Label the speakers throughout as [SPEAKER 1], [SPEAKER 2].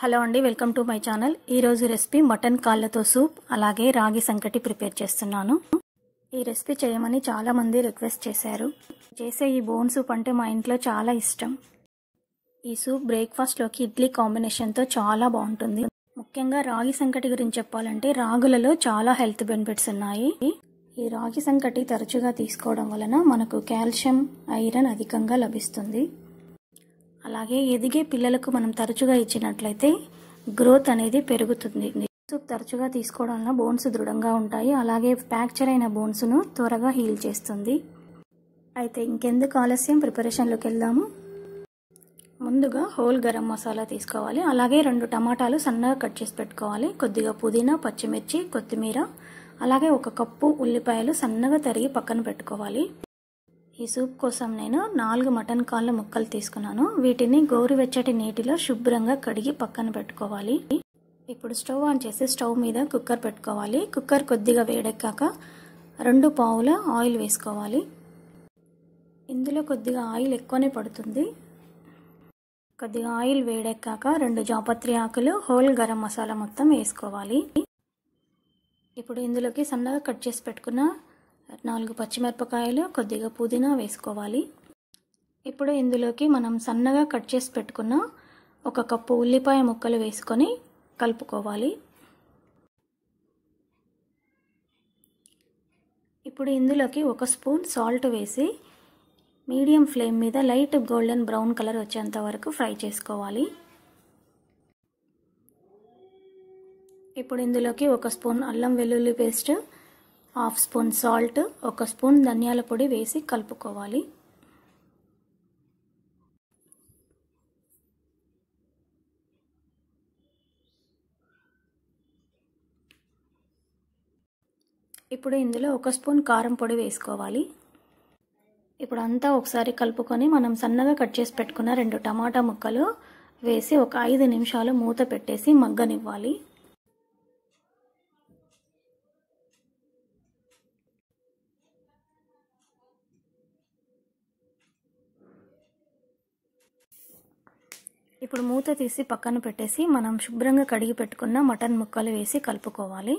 [SPEAKER 1] hello అండి welcome to my channel ఈరోజు recipe mutton కాళ్ళతో సూప్ అలాగే రాగి సంకటి ప్రిపేర్ చేస్తున్నాను ఈ రెసిపీ చేయమని చాలామంది రిక్వెస్ట్ చేశారు చేసే ఈ బోన్ సూప్ అంటే మా ఇంట్లో చాలా ఇష్టం ఈ సూప్ బ్రేక్ఫాస్ట్లోకి ఇడ్లీ కాంబినేషన్తో చాలా బాగుంటుంది ముఖ్యంగా రాగి సంకటి గురించి చెప్పాలంటే రాగులలో చాలా హెల్త్ బెనిఫిట్స్ ఉన్నాయి ఈ రాగి సంకటి తరచుగా తీసుకోవడం వలన మనకు కాల్షియం ఐరన్ అధికంగా లభిస్తుంది అలాగే ఎదిగే పిల్లలకు మనం తరచుగా ఇచ్చినట్లయితే గ్రోత్ అనేది పెరుగుతుంది సూప్ తరచుగా తీసుకోవడం వల్ల బోన్స్ దృఢంగా ఉంటాయి అలాగే ఫ్రాక్చర్ అయిన బోన్స్ను త్వరగా హీల్ చేస్తుంది అయితే ఇంకెందుకు ఆలస్యం ప్రిపరేషన్లోకి వెళ్దాము ముందుగా హోల్ గరం మసాలా తీసుకోవాలి అలాగే రెండు టమాటాలు సన్నగా కట్ చేసి పెట్టుకోవాలి కొద్దిగా పుదీనా పచ్చిమిర్చి కొత్తిమీర అలాగే ఒక కప్పు ఉల్లిపాయలు సన్నగా తరిగి పక్కన పెట్టుకోవాలి ఈ సూప్ కోసం నేను నాలుగు మటన్ కాళ్ళ ముక్కలు తీసుకున్నాను వీటిని గోరువెచ్చటి నీటిలో శుభ్రంగా కడిగి పక్కన పెట్టుకోవాలి ఇప్పుడు స్టవ్ ఆన్ చేసి స్టవ్ మీద కుక్కర్ పెట్టుకోవాలి కుక్కర్ కొద్దిగా వేడెక్కాక రెండు పావుల ఆయిల్ వేసుకోవాలి ఇందులో కొద్దిగా ఆయిల్ ఎక్కువనే పడుతుంది కొద్దిగా ఆయిల్ వేడెక్కాక రెండు జాపత్రి ఆకులు హోల్ గరం మసాలా మొత్తం వేసుకోవాలి ఇప్పుడు ఇందులోకి సన్నగా కట్ చేసి పెట్టుకున్న నాలుగు పచ్చిమిరపకాయలు కొద్దిగా పుదీనా వేసుకోవాలి ఇప్పుడు ఇందులోకి మనం సన్నగా కట్ చేసి పెట్టుకున్న ఒక కప్పు ఉల్లిపాయ ముక్కలు వేసుకొని కలుపుకోవాలి ఇప్పుడు ఇందులోకి ఒక స్పూన్ సాల్ట్ వేసి మీడియం ఫ్లేమ్ మీద లైట్ గోల్డెన్ బ్రౌన్ కలర్ వచ్చేంత వరకు ఫ్రై చేసుకోవాలి ఇప్పుడు ఇందులోకి ఒక స్పూన్ అల్లం వెల్లుల్లి పేస్ట్ హాఫ్ స్పూన్ సాల్ట్ ఒక స్పూన్ ధనియాల పొడి వేసి కలుపుకోవాలి ఇప్పుడు ఇందులో ఒక స్పూన్ కారం పొడి వేసుకోవాలి ఇప్పుడు అంతా ఒకసారి కలుపుకొని మనం సన్నగా కట్ చేసి పెట్టుకున్న రెండు టమాటా ముక్కలు వేసి ఒక ఐదు నిమిషాలు మూత పెట్టేసి మగ్గనివ్వాలి ఇప్పుడు మూత తీసి పక్కన పెట్టేసి మనం శుభ్రంగా కడిగి పెట్టుకున్న మటన్ ముక్కలు వేసి కలుపుకోవాలి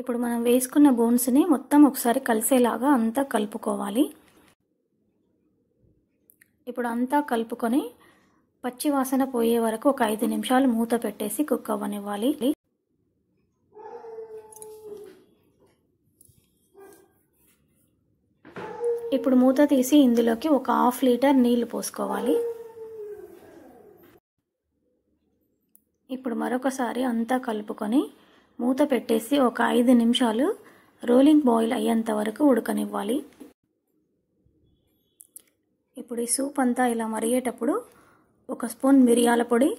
[SPEAKER 1] ఇప్పుడు మనం వేసుకున్న బోన్స్ని మొత్తం ఒకసారి కలిసేలాగా అంతా కలుపుకోవాలి ఇప్పుడు అంతా కలుపుకొని పచ్చి వాసన పోయే వరకు ఒక ఐదు నిమిషాలు మూత పెట్టేసి కుక్ అవ్వనివ్వాలి ఇప్పుడు మూత తీసి ఇందులోకి ఒక హాఫ్ లీటర్ నీళ్లు పోసుకోవాలి ఇప్పుడు మరొకసారి అంతా కలుపుకొని మూత పెట్టేసి ఒక ఐదు నిమిషాలు రోలింగ్ బాయిల్ అయ్యేంత వరకు ఉడకనివ్వాలి ఇప్పుడు ఈ సూప్ అంతా ఇలా మరిగేటప్పుడు ఒక స్పూన్ మిరియాల పొడి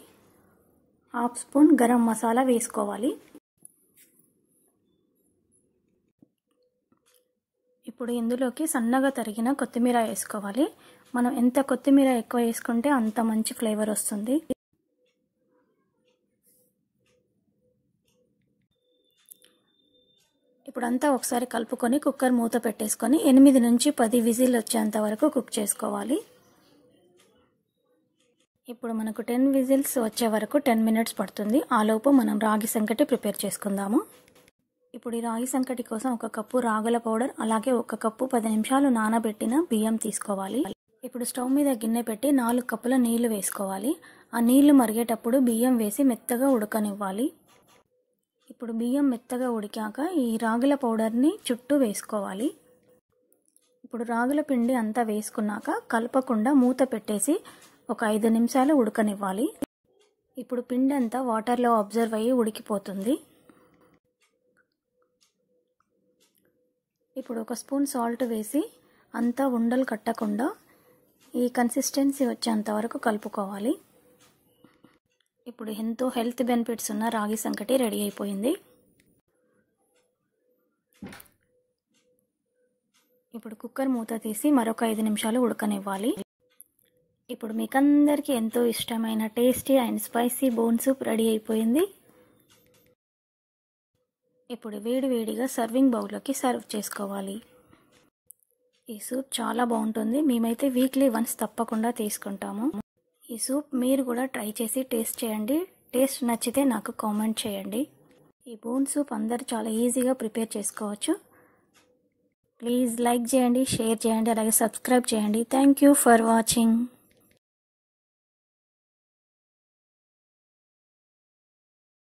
[SPEAKER 1] హాఫ్ స్పూన్ గరం మసాలా వేసుకోవాలి ఇప్పుడు ఇందులోకి సన్నగా తరిగిన కొత్తిమీర వేసుకోవాలి మనం ఎంత కొత్తిమీర ఎక్కువ వేసుకుంటే అంత మంచి ఫ్లేవర్ వస్తుంది ఇప్పుడంతా ఒకసారి కలుపుకొని కుక్కర్ మూత పెట్టేసుకొని ఎనిమిది నుంచి పది విజిల్ వచ్చేంత వరకు కుక్ చేసుకోవాలి ఇప్పుడు మనకు టెన్ విజిల్స్ వచ్చే వరకు టెన్ మినిట్స్ పడుతుంది ఆలోపు మనం రాగి సంకటి ప్రిపేర్ చేసుకుందాము ఇప్పుడు ఈ రాగి సంకటి కోసం ఒక కప్పు రాగుల పౌడర్ అలాగే ఒక కప్పు పది నిమిషాలు నానబెట్టిన బియ్యం తీసుకోవాలి ఇప్పుడు స్టవ్ మీద గిన్నె పెట్టి నాలుగు కప్పుల నీళ్లు వేసుకోవాలి ఆ నీళ్లు మరిగేటప్పుడు బియ్యం వేసి మెత్తగా ఉడకనివ్వాలి ఇప్పుడు బియ్యం మెత్తగా ఉడికాక ఈ రాగుల పౌడర్ని చుట్టూ వేసుకోవాలి ఇప్పుడు రాగుల పిండి అంతా వేసుకున్నాక కలపకుండా మూత పెట్టేసి ఒక ఐదు నిమిషాలు ఉడకనివ్వాలి ఇప్పుడు పిండి అంతా వాటర్లో అబ్జర్వ్ అయ్యి ఉడికిపోతుంది ఇప్పుడు ఒక స్పూన్ సాల్ట్ వేసి అంతా ఉండలు కట్టకుండా ఈ కన్సిస్టెన్సీ వచ్చేంత వరకు కలుపుకోవాలి ఇప్పుడు ఎంతో హెల్త్ బెనిఫిట్స్ ఉన్న రాగి సంకటి రెడీ అయిపోయింది ఇప్పుడు కుక్కర్ మూత తీసి మరొక ఐదు నిమిషాలు ఉడకనివ్వాలి ఇప్పుడు మీకందరికీ ఎంతో ఇష్టమైన tasty and spicy bone soup ready అయిపోయింది ఇప్పుడు వేడివేడిగా సర్వింగ్ బౌల్లోకి సర్వ్ చేసుకోవాలి ఈ సూప్ చాలా బాగుంటుంది మేమైతే వీక్లీ వన్స్ తప్పకుండా తీసుకుంటాము ఈ సూప్ మీరు కూడా ట్రై చేసి టేస్ట్ చేయండి టేస్ట్ నచ్చితే నాకు కామెంట్ చేయండి ఈ బోన్ సూప్ అందరు చాలా ఈజీగా ప్రిపేర్ చేసుకోవచ్చు ప్లీజ్ లైక్ చేయండి షేర్ చేయండి అలాగే సబ్స్క్రైబ్ చేయండి థ్యాంక్ యూ ఫర్ వాచింగ్